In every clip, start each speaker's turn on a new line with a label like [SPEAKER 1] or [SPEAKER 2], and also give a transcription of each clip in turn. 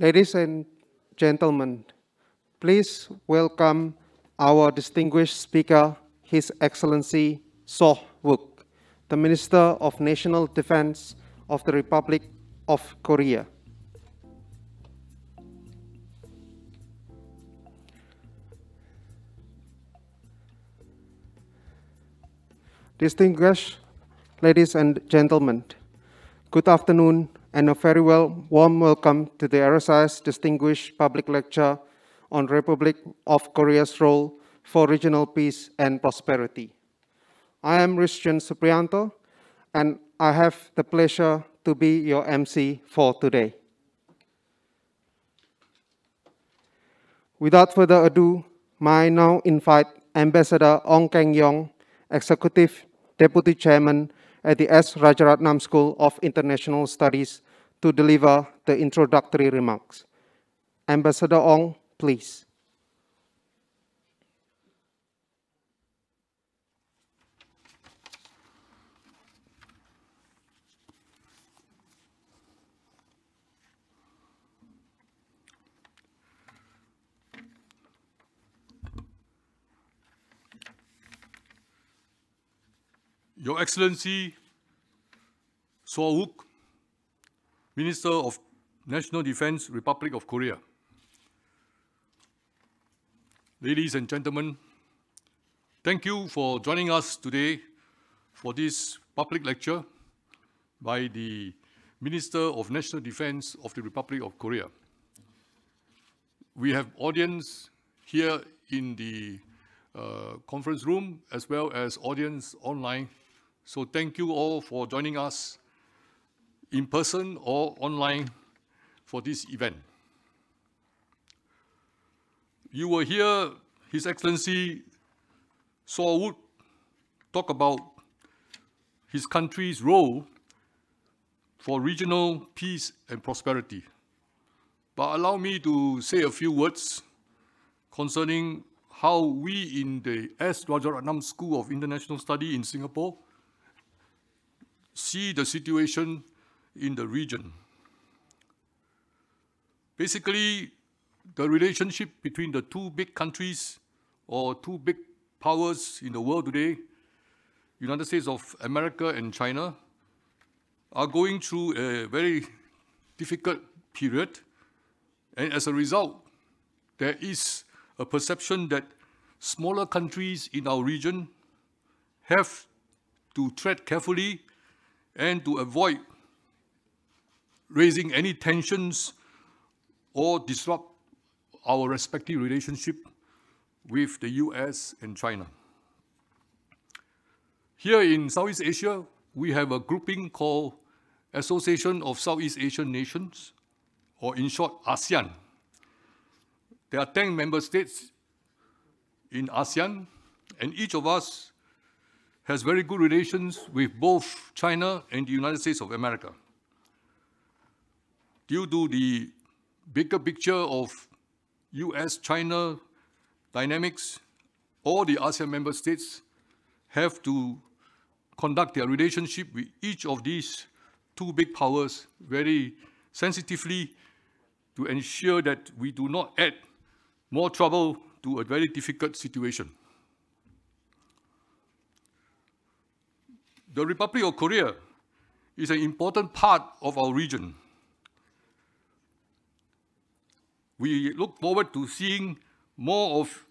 [SPEAKER 1] Ladies and gentlemen, please welcome our distinguished speaker, His Excellency Soh Wook, the Minister of National Defense of the Republic of Korea. Distinguished ladies and gentlemen, good afternoon and a very well, warm welcome to the RSI's Distinguished Public Lecture on Republic of Korea's Role for Regional Peace and Prosperity. I am Christian Suprianto, and I have the pleasure to be your MC for today. Without further ado, may I now invite Ambassador Ong Kang Yong, Executive Deputy Chairman at the S. Rajaratnam School of International Studies to deliver the introductory remarks. Ambassador Ong, please.
[SPEAKER 2] Your Excellency Sohuk, Minister of National Defense, Republic of Korea. Ladies and gentlemen, thank you for joining us today for this public lecture by the Minister of National Defense of the Republic of Korea. We have audience here in the uh, conference room as well as audience online so thank you all for joining us in person or online for this event. You will hear His Excellency Saul Wood talk about his country's role for regional peace and prosperity. But allow me to say a few words concerning how we in the S. Rajaratnam School of International Study in Singapore see the situation in the region. Basically, the relationship between the two big countries or two big powers in the world today, United States of America and China, are going through a very difficult period. And as a result, there is a perception that smaller countries in our region have to tread carefully and to avoid raising any tensions or disrupt our respective relationship with the US and China. Here in Southeast Asia, we have a grouping called Association of Southeast Asian Nations, or in short, ASEAN. There are 10 member states in ASEAN, and each of us has very good relations with both China and the United States of America. Due to the bigger picture of US-China dynamics, all the ASEAN member states have to conduct their relationship with each of these two big powers very sensitively to ensure that we do not add more trouble to a very difficult situation. The Republic of Korea is an important part of our region. We look forward to seeing more of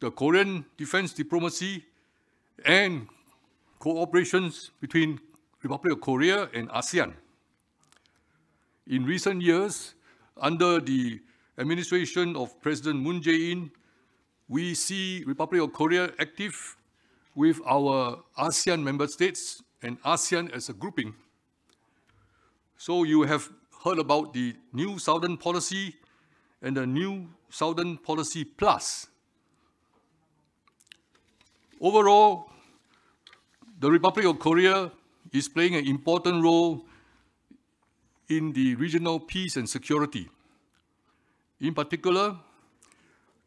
[SPEAKER 2] the Korean defense diplomacy and cooperations between Republic of Korea and ASEAN. In recent years, under the administration of President Moon Jae-in, we see Republic of Korea active with our ASEAN member states and ASEAN as a grouping. So you have heard about the new Southern Policy and the new Southern Policy Plus. Overall, the Republic of Korea is playing an important role in the regional peace and security. In particular,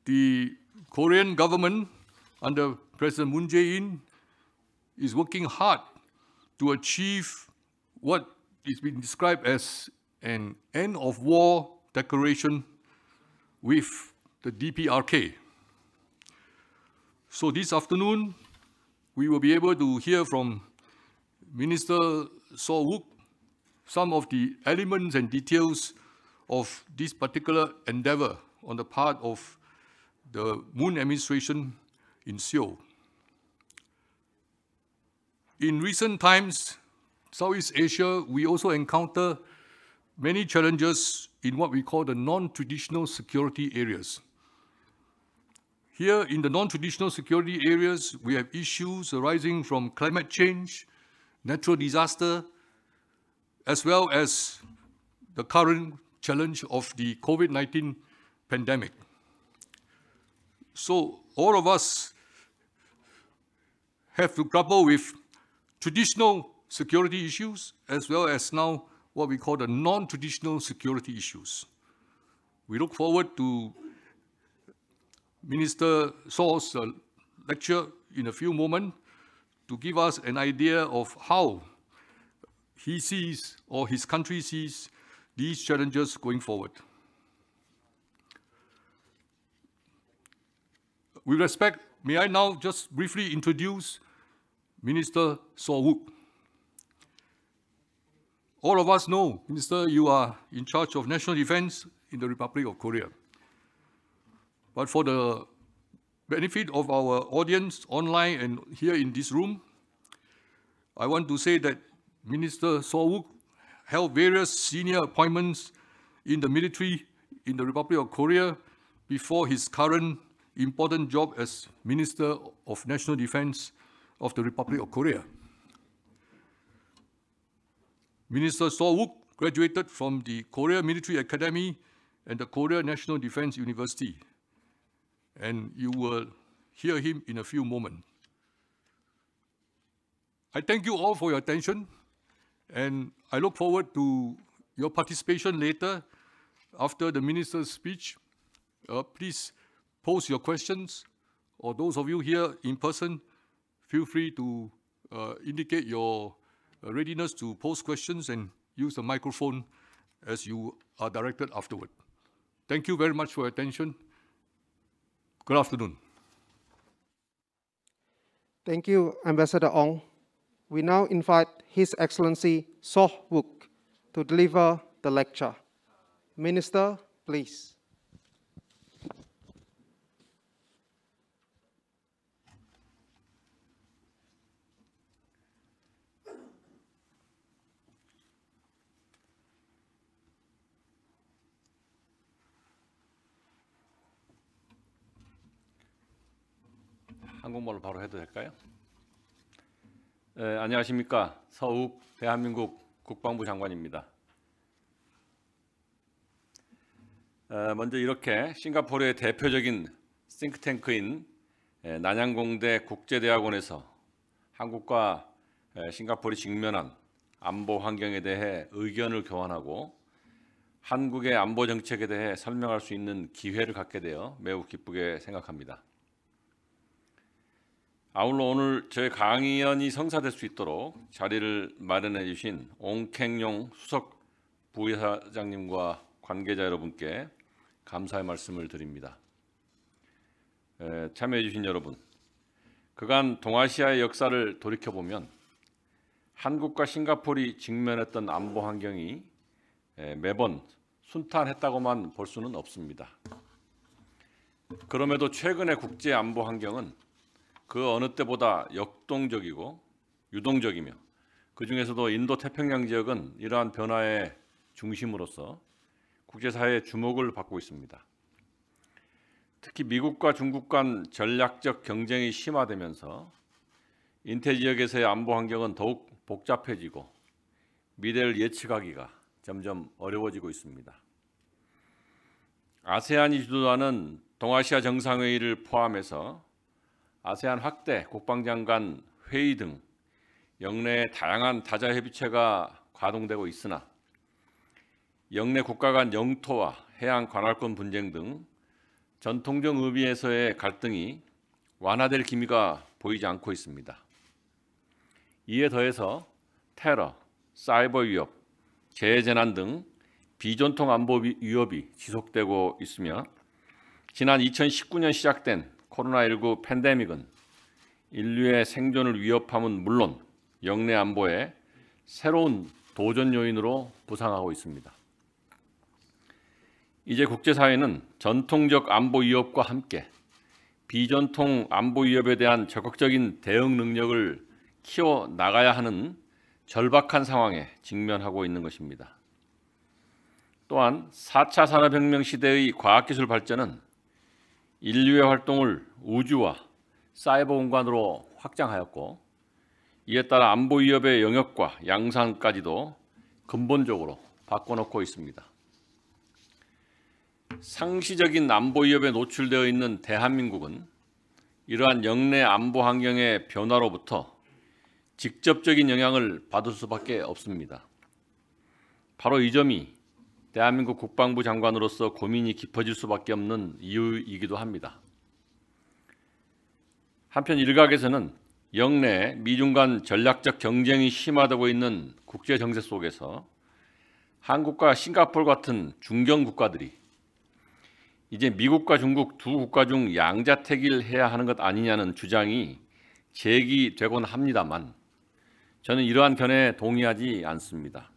[SPEAKER 2] the Korean government under President Moon Jae-in is working hard to achieve what is being described as an end of war declaration with the DPRK. So this afternoon, we will be able to hear from Minister Saw Wook some of the elements and details of this particular endeavor on the part of the Moon administration in Seoul. In recent times, Southeast Asia, we also encounter many challenges in what we call the non-traditional security areas. Here in the non-traditional security areas, we have issues arising from climate change, natural disaster, as well as the current challenge of the COVID-19 pandemic. So all of us have to grapple with traditional security issues as well as now what we call the non-traditional security issues. We look forward to Minister Saw's uh, lecture in a few moments to give us an idea of how he sees or his country sees these challenges going forward. With respect, may I now just briefly introduce Minister Sowuk. All of us know, Minister, you are in charge of national defense in the Republic of Korea. But for the benefit of our audience online and here in this room, I want to say that Minister Sowuk held various senior appointments in the military in the Republic of Korea before his current important job as Minister of National Defense of the Republic of Korea. Minister Sowook graduated from the Korea Military Academy and the Korea National Defense University. And you will hear him in a few moments. I thank you all for your attention, and I look forward to your participation later after the minister's speech. Uh, please post your questions, or those of you here in person, feel free to uh, indicate your uh, readiness to pose questions and use the microphone as you are directed afterward. Thank you very much for your attention. Good afternoon.
[SPEAKER 1] Thank you, Ambassador Ong. We now invite His Excellency Soh Wook to deliver the lecture. Minister, please.
[SPEAKER 3] 예, 안녕하십니까 서욱 대한민국 국방부 장관입니다. 어, 먼저 이렇게 싱가포르의 대표적인 싱크탱크인 예, 난양공대 국제대학원에서 한국과 예, 싱가포르 직면한 안보 환경에 대해 의견을 교환하고 한국의 안보 정책에 대해 설명할 수 있는 기회를 갖게 되어 매우 기쁘게 생각합니다. 아울러 오늘 저의 강연이 의 성사될 수 있도록 자리를 마련해 주신 옹캥용 수석 부회장님과 사 관계자 여러분께 감사의 말씀을 드립니다. 참여해 주신 여러분, 그간 동아시아의 역사를 돌이켜보면 한국과 싱가폴이 직면했던 안보 환경이 매번 순탄했다고만 볼 수는 없습니다. 그럼에도 최근의 국제 안보 환경은 그 어느 때보다 역동적이고 유동적이며 그 중에서도 인도 태평양 지역은 이러한 변화의 중심으로서 국제사회의 주목을 받고 있습니다. 특히 미국과 중국 간 전략적 경쟁이 심화되면서 인태 지역에서의 안보 환경은 더욱 복잡해지고 미래를 예측하기가 점점 어려워지고 있습니다. 아세안이 주도하는 동아시아 정상회의를 포함해서 아세안 확대, 국방장관 회의 등영내 다양한 다자협의체가 가동되고 있으나 영내 국가 간 영토와 해양 관할권 분쟁 등 전통적 의미에서의 갈등이 완화될 기미가 보이지 않고 있습니다. 이에 더해서 테러, 사이버 위협, 재해재난 등 비전통 안보 위협이 지속되고 있으며 지난 2019년 시작된 코로나19 팬데믹은 인류의 생존을 위협함은 물론 영내 안보에 새로운 도전 요인으로 부상하고 있습니다. 이제 국제사회는 전통적 안보 위협과 함께 비전통 안보 위협에 대한 적극적인 대응 능력을 키워 나가야 하는 절박한 상황에 직면하고 있는 것입니다. 또한 4차 산업혁명 시대의 과학기술 발전은 인류의 활동을 우주와 사이버 공간으로 확장하였고 이에 따라 안보 위협의 영역과 양상까지도 근본적으로 바꿔놓고 있습니다. 상시적인 안보 위협에 노출되어 있는 대한민국은 이러한 영내 안보 환경의 변화로부터 직접적인 영향을 받을 수밖에 없습니다. 바로 이 점이 대한민국 국방부 장관으로서 고민이 깊어질 수밖에 없는 이유이기도 합니다. 한편 일각에서는 영내 미중 간 전략적 경쟁이 심화되고 있는 국제 정세 속에서 한국과 싱가폴 같은 중견 국가들이 이제 미국과 중국 두 국가 중 양자택일 해야 하는 것 아니냐는 주장이 제기되곤 합니다만 저는 이러한 견해에 동의하지 않습니다.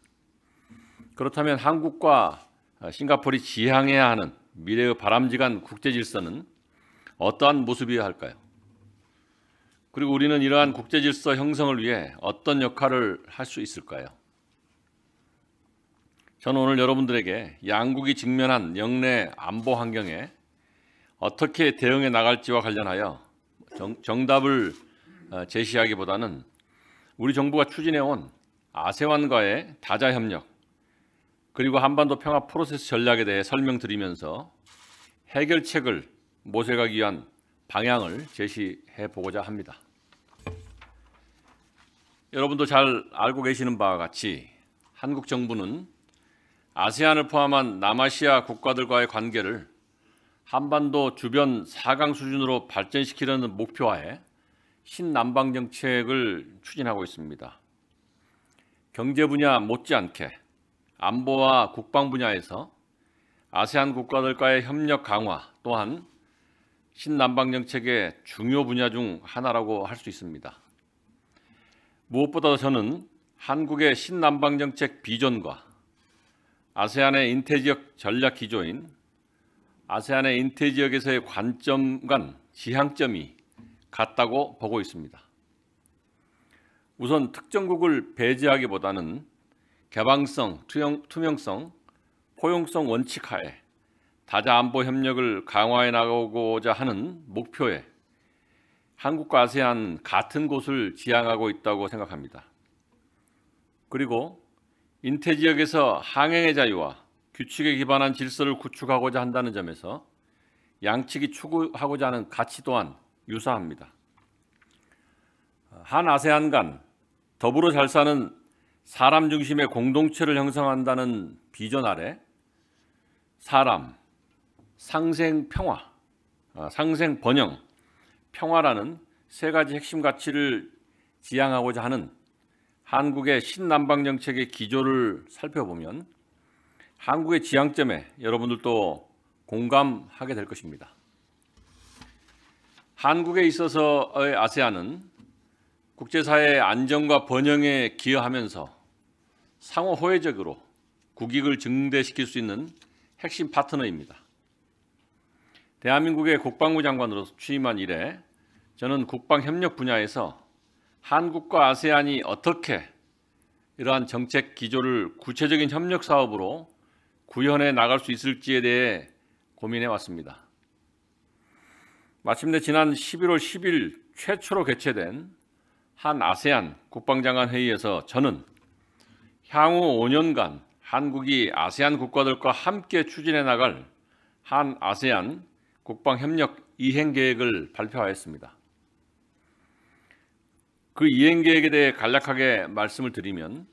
[SPEAKER 3] 그렇다면 한국과 어, 싱가포르이 지향해야 하는 미래의 바람직한 국제 질서는 어떠한 모습이어야 할까요? 그리고 우리는 이러한 국제 질서 형성을 위해 어떤 역할을 할 수 있을까요? 저는 오늘 여러분들에게 양국이 직면한 영내 안보 환경에 어떻게 대응해 나갈지와 관련하여 정, 답을 어, 제시하기보다는 우리 정부가 추진해온 아세안과의 다자협력 그리고 한반도 평화 프로세스 전략에 대해 설명드리면서 해결책을 모색하기 위한 방향을 제시해 보고자 합니다. 여러분도 잘 알고 계시는 바와 같이 한국 정부는 아세안을 포함한 남아시아 국가들과의 관계를 한반도 주변 4강 수준으로 발전시키려는 목표하에 신남방 정책을 추진하고 있습니다. 경제 분야 못지않게 안보와 국방 분야에서 아세안 국가들과의 협력 강화 또한 신남방 정책의 중요 분야 중 하나라고 할 수 있습니다. 무엇보다도 저는 한국의 신남방 정책 비전과 아세안의 인태지역 전략 기조인 아세안의 인태지역에서의 관점 간 지향점이 같다고 보고 있습니다. 우선 특정국을 배제하기보다는 개방성, 투명, 성 포용성 원칙 하에 다자 안보 협력을 강화해 나가고자 하는 목표에 한국과 아세안 같은 곳을 지향하고 있다고 생각합니다. 그리고 인태 지역에서 항행의 자유와 규칙에 기반한 질서를 구축하고자 한다는 점에서 양측이 추구하고자 하는 가치 또한 유사합니다. 한 아세안 간 더불어 잘 사는 사람 중심의 공동체를 형성한다는 비전 아래 사람, 상생 평화, 아, 상생 번영, 평화라는 세 가지 핵심 가치를 지향하고자 하는 한국의 신남방 정책의 기조를 살펴보면 한국의 지향점에 여러분들도 공감하게 될 것입니다. 한국에 있어서의 아세안은 국제사회의 안정과 번영에 기여하면서 상호 호혜적으로 국익을 증대시킬 수 있는 핵심 파트너입니다. 대한민국의 국방부 장관으로 취임한 이래 저는 국방협력 분야에서 한국과 아세안이 어떻게 이러한 정책 기조를 구체적인 협력 사업으로 구현해 나갈 수 있을지에 대해 고민해 왔습니다. 마침내 지난 11월 10일 최초로 개최된 한 아세안 국방장관 회의에서 저는 향후 5년간 한국이 아세안 국가들과 함께 추진해 나갈 한 아세안 국방협력 이행 계획을 발표하였습니다. 그 이행 계획에 대해 간략하게 말씀을 드리면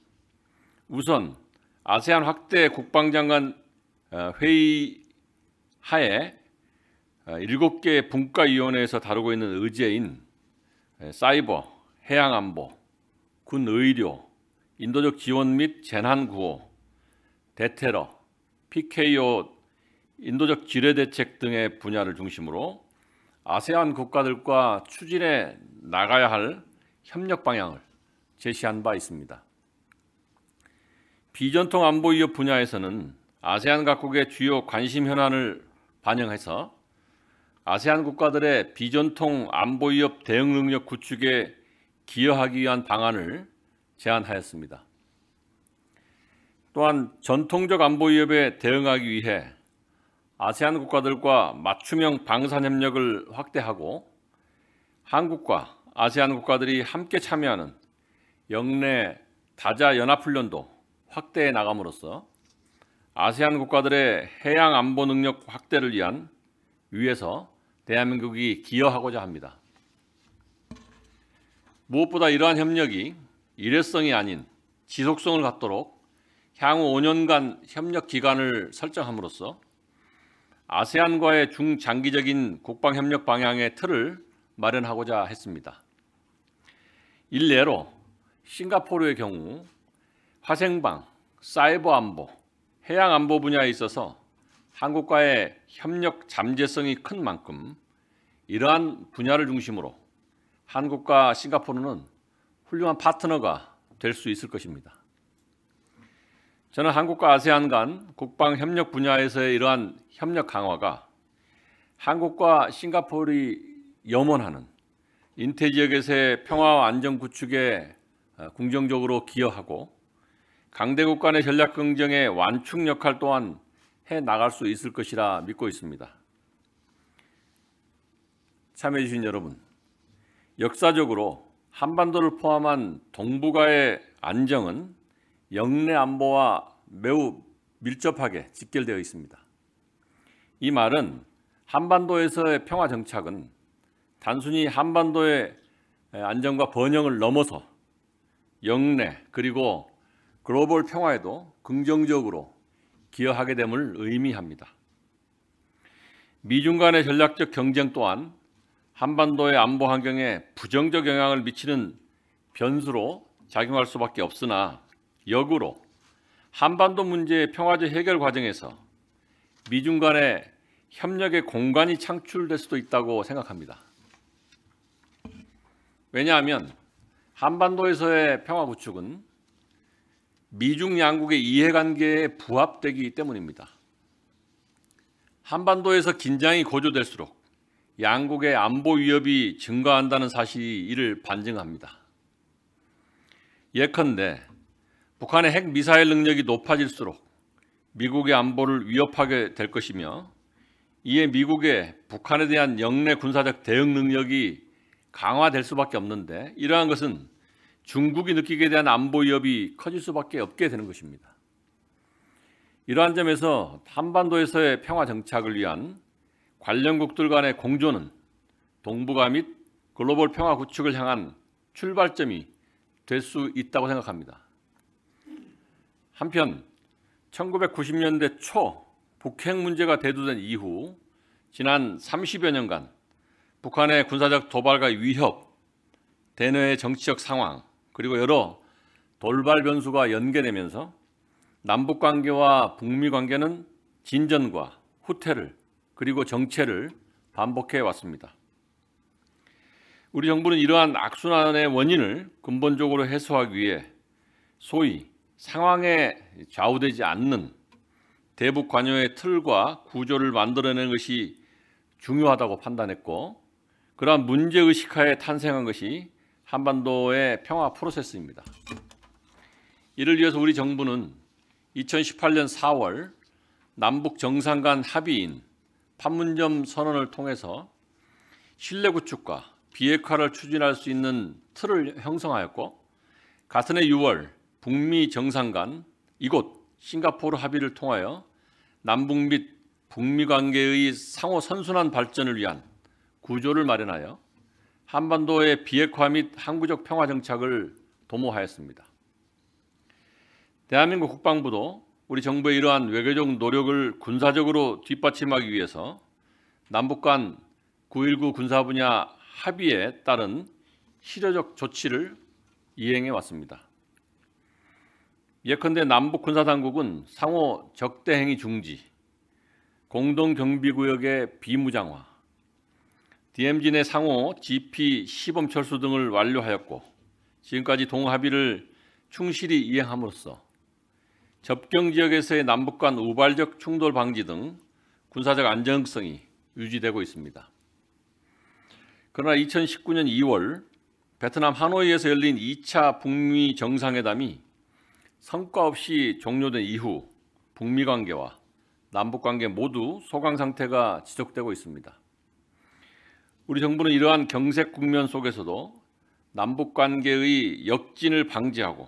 [SPEAKER 3] 우선 아세안 확대 국방장관 어, 회의 하에 7개 어, 분과위원회에서 다루고 있는 의제인 사이버, 해양안보, 군의료, 인도적 지원 및 재난 구호, 대테러, PKO, 인도적 지뢰 대책 등의 분야를 중심으로 아세안 국가들과 추진해 나가야 할 협력 방향을 제시한 바 있습니다. 비전통 안보 위협 분야에서는 아세안 각국의 주요 관심 현안을 반영해서 아세안 국가들의 비전통 안보 위협 대응 능력 구축에 기여하기 위한 방안을 제안하였습니다. 또한 전통적 안보 위협에 대응하기 위해 아세안 국가들과 맞춤형 방산 협력을 확대하고 한국과 아세안 국가들이 함께 참여하는 영내 다자 연합훈련도 확대해 나감으로써 아세안 국가들의 해양 안보 능력 확대를 위한 위에서 대한민국이 기여하고자 합니다. 무엇보다 이러한 협력이 일회성이 아닌 지속성을 갖도록 향후 5년간 협력 기간을 설정함으로써 아세안과의 중장기적인 국방협력 방향의 틀을 마련하고자 했습니다. 일례로 싱가포르의 경우 화생방, 사이버 안보, 해양 안보 분야에 있어서 한국과의 협력 잠재성이 큰 만큼 이러한 분야를 중심으로 한국과 싱가포르는 훌륭한 파트너가 될 수 있을 것입니다. 저는 한국과 아세안 간 국방 협력 분야에서의 이러한 협력 강화가 한국과 싱가포르이 염원하는 인태 지역에서의 평화와 안전 구축에 어, 긍정적으로 기여하고 강대국 간의 전략 경쟁의 완충 역할 또한 해 나갈 수 있을 것이라 믿고 있습니다. 참여해 주신 여러분, 역사적으로 한반도를 포함한 동북아의 안정은 영내 안보와 매우 밀접하게 직결되어 있습니다. 이 말은 한반도에서의 평화 정착은 단순히 한반도의 안정과 번영을 넘어서 영내 그리고 글로벌 평화에도 긍정적으로 기여하게 됨을 의미합니다. 미중 간의 전략적 경쟁 또한 한반도의 안보 환경에 부정적 영향을 미치는 변수로 작용할 수밖에 없으나 역으로 한반도 문제의 평화적 해결 과정에서 미중 간의 협력의 공간이 창출될 수도 있다고 생각합니다. 왜냐하면 한반도에서의 평화 구축은 미중 양국의 이해관계에 부합되기 때문입니다. 한반도에서 긴장이 고조될수록 양국의 안보 위협이 증가한다는 사실이 이를 반증합니다. 예컨대 북한의 핵 미사일 능력이 높아질수록 미국의 안보를 위협하게 될 것이며 이에 미국의 북한에 대한 영내 군사적 대응 능력이 강화될 수밖에 없는데 이러한 것은 중국이 느끼게 대한 안보 위협이 커질 수밖에 없게 되는 것입니다. 이러한 점에서 한반도에서의 평화 정착을 위한 관련국들 간의 공조는 동북아 및 글로벌 평화 구축을 향한 출발점이 될 수 있다고 생각합니다. 한편 1990년대 초 북핵 문제가 대두된 이후 지난 30여 년간 북한의 군사적 도발과 위협, 대내의 정치적 상황, 그리고 여러 돌발 변수가 연계되면서 남북 관계와 북미 관계는 진전과 후퇴를 그리고 정체를 반복해 왔습니다. 우리 정부는 이러한 악순환의 원인을 근본적으로 해소하기 위해 소위 상황에 좌우되지 않는 대북 관여의 틀과 구조를 만들어내는 것이 중요하다고 판단했고 그러한 문제의식 하에 탄생한 것이 한반도의 평화 프로세스입니다. 이를 위해서 우리 정부는 2018년 4월 남북 정상 간 합의인 판문점 선언을 통해서 신뢰 구축과 비핵화를 추진할 수 있는 틀을 형성하였고 같은 해 6월 북미 정상 간 이곳 싱가포르 합의를 통하여 남북 및 북미 관계의 상호 선순환 발전을 위한 구조를 마련하여 한반도의 비핵화 및 항구적 평화 정착을 도모하였습니다. 대한민국 국방부도 우리 정부의 이러한 외교적 노력을 군사적으로 뒷받침하기 위해서 남북 간 9.19 군사 분야 합의에 따른 실효적 조치를 이행해 왔습니다. 예컨대 남북 군사당국은 상호 적대행위 중지, 공동경비구역의 비무장화, DMZ 내 상호 GP 시범 철수 등을 완료하였고 지금까지 동합의를 충실히 이행함으로써 접경 지역에서의 남북 간 우발적 충돌 방지 등 군사적 안정성이 유지되고 있습니다. 그러나 2019년 2월 베트남 하노이에서 열린 2차 북미 정상회담이 성과 없이 종료된 이후 북미 관계와 남북 관계 모두 소강 상태가 지속되고 있습니다. 우리 정부는 이러한 경색 국면 속에서도 남북 관계의 역진을 방지하고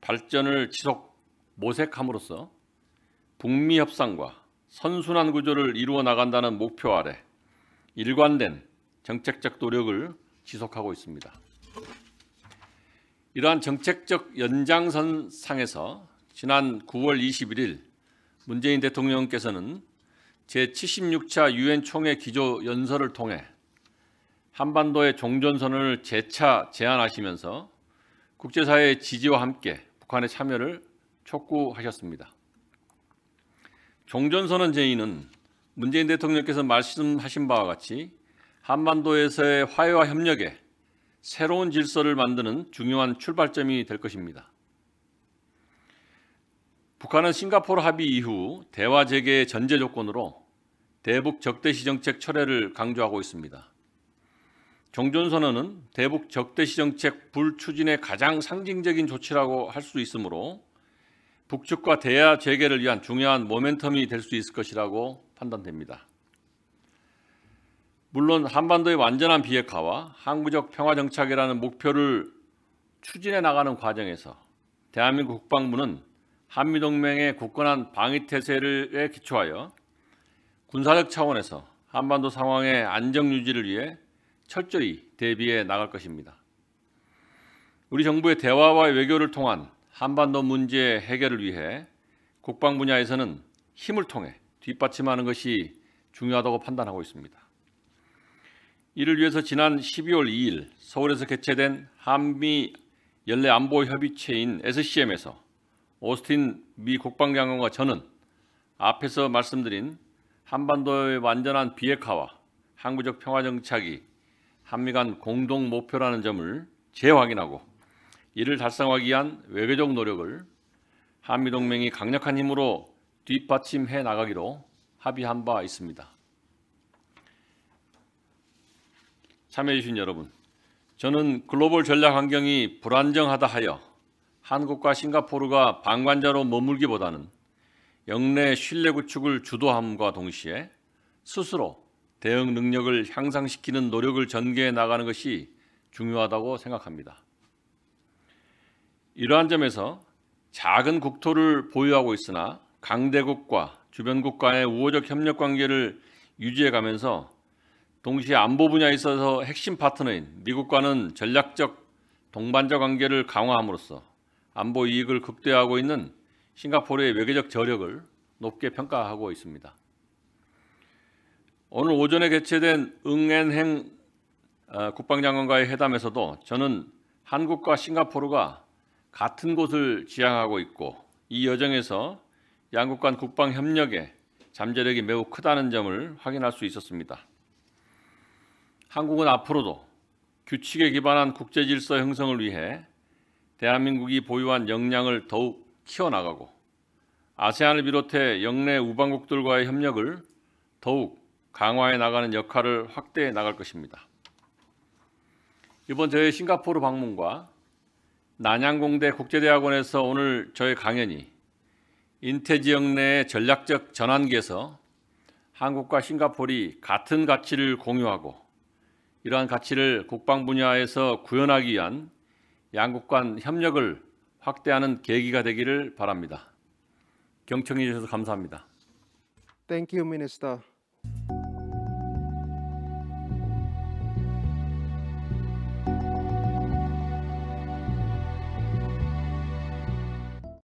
[SPEAKER 3] 발전을 지속 모색함으로써 북미 협상과 선순환 구조를 이루어 나간다는 목표 아래 일관된 정책적 노력을 지속하고 있습니다. 이러한 정책적 연장선 상에서 지난 9월 21일 문재인 대통령께서는 제76차 유엔 총회 기조 연설을 통해 한반도의 종전선을 재차 제안하시면서 국제사회의 지지와 함께 북한의 참여를 촉구하셨습니다. 종전선언 제의는 문재인 대통령께서 말씀하신 바와 같이 한반도에서의 화해와 협력에 새로운 질서를 만드는 중요한 출발점이 될 것입니다. 북한은 싱가포르 합의 이후 대화 재개의 전제 조건으로 대북 적대시 정책 철회를 강조하고 있습니다. 종전선언은 대북 적대시 정책 불추진의 가장 상징적인 조치라고 할 수 있으므로 북측과 대야 재개를 위한 중요한 모멘텀이 될 수 있을 것이라고 판단됩니다. 물론 한반도의 완전한 비핵화와 항구적 평화 정착이라는 목표를 추진해 나가는 과정에서 대한민국 국방부는 한미동맹의 굳건한 방위태세를 기초하여 군사적 차원에서 한반도 상황의 안정 유지를 위해 철저히 대비해 나갈 것입니다. 우리 정부의 대화와 외교를 통한 한반도 문제 해결을 위해 국방 분야에서는 힘을 통해 뒷받침하는 것이 중요하다고 판단하고 있습니다. 이를 위해서 지난 12월 2일 서울에서 개최된 한미 연례 안보 협의체인 SCM에서 오스틴 미 국방장관과 저는 앞에서 말씀드린 한반도의 완전한 비핵화와 항구적 평화 정착이 한미 간 공동 목표라는 점을 재확인하고 이를 달성하기 위한 외교적 노력을 한미동맹이 강력한 힘으로 뒷받침해 나가기로 합의한 바 있습니다. 참여해주신 여러분, 저는 글로벌 전략 환경이 불안정하다 하여 한국과 싱가포르가 방관자로 머물기보다는 영내 신뢰 구축을 주도함과 동시에 스스로 대응 능력을 향상시키는 노력을 전개해 나가는 것이 중요하다고 생각합니다. 이러한 점에서 작은 국토를 보유하고 있으나 강대국과 주변국과의 우호적 협력 관계를 유지해 가면서 동시에 안보 분야에 있어서 핵심 파트너인 미국과는 전략적 동반자 관계를 강화함으로써 안보 이익을 극대화하고 있는 싱가포르의 외교적 저력을 높게 평가하고 있습니다. 오늘 오전에 개최된 응앤행 어, 국방장관과의 회담에서도 저는 한국과 싱가포르가 같은 곳을 지향하고 있고 이 여정에서 양국 간 국방 협력의 잠재력이 매우 크다는 점을 확인할 수 있었습니다. 한국은 앞으로도 규칙에 기반한 국제 질서 형성을 위해 대한민국이 보유한 역량을 더욱 키워나가고 아세안을 비롯해 영내 우방국들과의 협력을 더욱 강화해 나가는 역할을 확대해 나갈 것입니다. 이번 저의 싱가포르 방문과 난양공대 국제대학원에서 오늘 저의 강연이 인태 지역 내 전략적 전환기에서 한국과 싱가폴이 같은 가치를 공유하고 이러한 가치를 국방 분야에서 구현하기 위한 양국 간 협력을 확대하는 계기가 되기를 바랍니다. 경청해 주셔서 감사합니다.
[SPEAKER 1] Thank you, Minister.